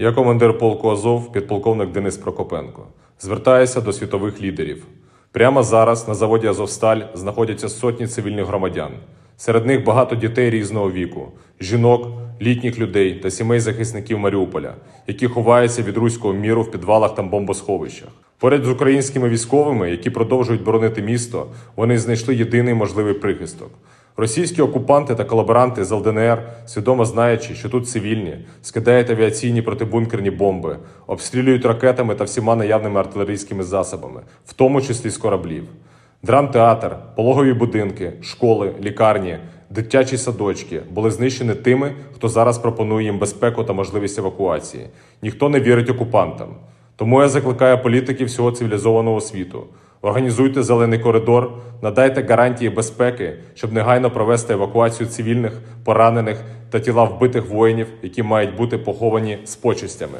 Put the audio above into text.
Я командир полку Азов, підполковник Денис Прокопенко. Звертаюся до світових лідерів. Прямо зараз на заводі Азовсталь знаходяться сотні цивільних громадян. Серед них багато дітей різного віку, жінок, літніх людей та сімей захисників Маріуполя, які ховаються від руського міру в підвалах та бомбосховищах. Поряд з українськими військовими, які продовжують боронити місто, вони знайшли єдиний можливий прихисток. Російські окупанти та колаборанти з ЛДНР, свідомо знаючи, що тут цивільні, скидають авіаційні протибункерні бомби, обстрілюють ракетами та всіма наявними артилерійськими засобами, в тому числі з кораблів. Драмтеатр, пологові будинки, школи, лікарні, дитячі садочки були знищені тими, хто зараз пропонує їм безпеку та можливість евакуації. Ніхто не вірить окупантам. Тому я закликаю політиків всього цивілізованого світу. Організуйте зелений коридор, надайте гарантії безпеки, щоб негайно провести евакуацію цивільних, поранених та тіла вбитих воїнів, які мають бути поховані з почистями.